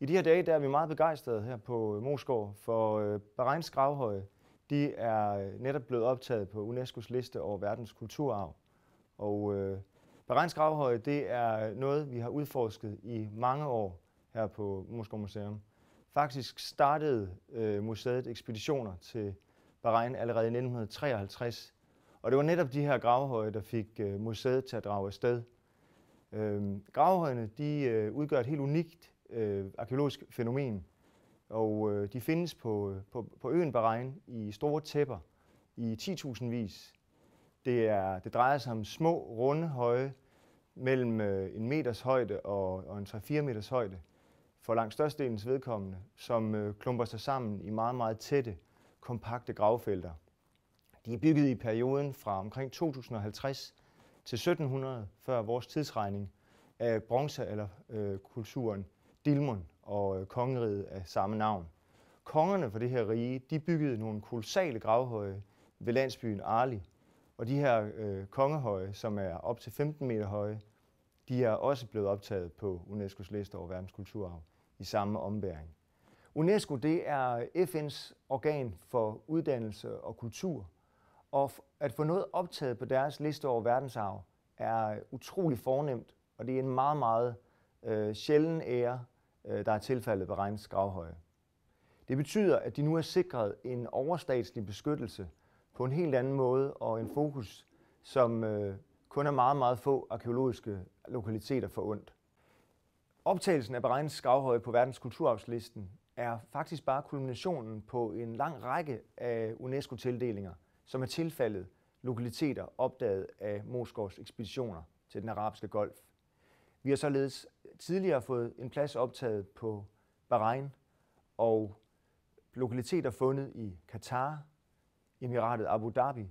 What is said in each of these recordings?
I de her dage der er vi meget begejstrede her på øh, Moskov for øh, Bahreins gravhøje. De er øh, netop blevet optaget på UNESCO's liste over verdens kulturarv. Og øh, Bahreins gravhøje det er noget, vi har udforsket i mange år her på Moskov Museum. Faktisk startede øh, museet ekspeditioner til Bahrein allerede i 1953. Og det var netop de her gravhøje, der fik øh, museet til at drage afsted. Øh, gravhøjene de, øh, udgør et helt unikt øh, arkeologisk fænomen. Og øh, de findes på, på, på øen Bahrein i store tæpper i 10.000 vis. Det, er, det drejer sig om små, runde, høje, mellem øh, en meters højde og, og en 3-4 meters højde, for langt størstedelens vedkommende, som øh, klumper sig sammen i meget, meget tætte, kompakte gravfelter. De er bygget i perioden fra omkring 2050 til 1700 før vores tidsregning af bronze- eller øh, kulturen Dilmun og øh, kongeriget af samme navn. Kongerne for det her rige, de byggede nogle kolossale gravhøje ved landsbyen Arli, og de her øh, kongehøje, som er op til 15 meter høje, de er også blevet optaget på UNESCO's liste over verdenskulturarv i samme ombæring. UNESCO det er FN's organ for uddannelse og kultur, og at få noget optaget på deres liste over verdensarv er utrolig fornemt, og det er en meget, meget øh, sjælden ære, Øh, der er tilfaldet ved Regns gravhøje. Det betyder, at de nu er sikret en overstatslig beskyttelse på en helt anden måde og en fokus, som øh, kun er meget, meget få arkeologiske lokaliteter for ondt. Optagelsen af Bahreins skravhøje på verdenskulturarvslisten er faktisk bare kulminationen på en lang række af UNESCO-tildelinger, som er tilfaldet lokaliteter opdaget af Moskovs ekspeditioner til den arabiske golf. Vi har således tidligere fået en plads optaget på Bahrain og lokaliteter fundet i Katar, Emiratet Abu Dhabi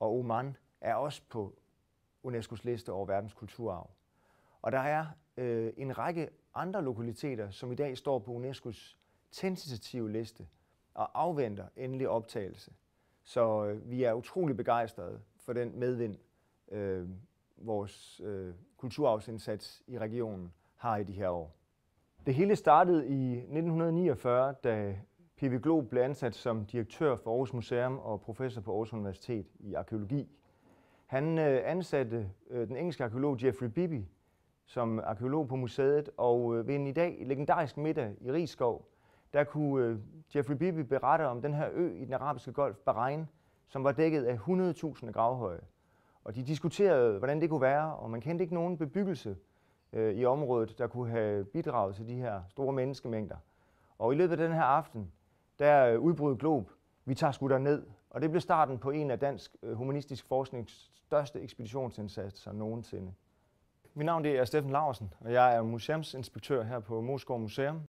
og Oman er også på UNESCO's liste over verdens kulturarv. Og der er øh, en række andre lokaliteter, som i dag står på UNESCO's tentative liste og afventer endelig optagelse. Så øh, vi er utrolig begejstrede for den medvind, øh, vores øh, kulturarvsindsats i regionen har i de her år. Det hele startede i 1949, da P.V. Glob blev ansat som direktør for Aarhus Museum og professor på Aarhus Universitet i arkeologi. Han øh, ansatte øh, den engelske arkeolog Jeffrey Bibby som arkeolog på museet, og øh, ved en i dag legendarisk middag i Rigskov, der kunne Jeffrey Bibby berette om den her ø i den arabiske golf, Bahrain, som var dækket af 100.000 gravhøje. Og de diskuterede, hvordan det kunne være, og man kendte ikke nogen bebyggelse øh, i området, der kunne have bidraget til de her store menneskemængder. Og i løbet af den her aften, der øh, udbrød Glob, vi tager sgu ned. Og det blev starten på en af dansk øh, humanistisk forsknings største ekspeditionsindsatser nogensinde. Mit navn det er Steffen Larsen, og jeg er museumsinspektør her på Moskov Museum.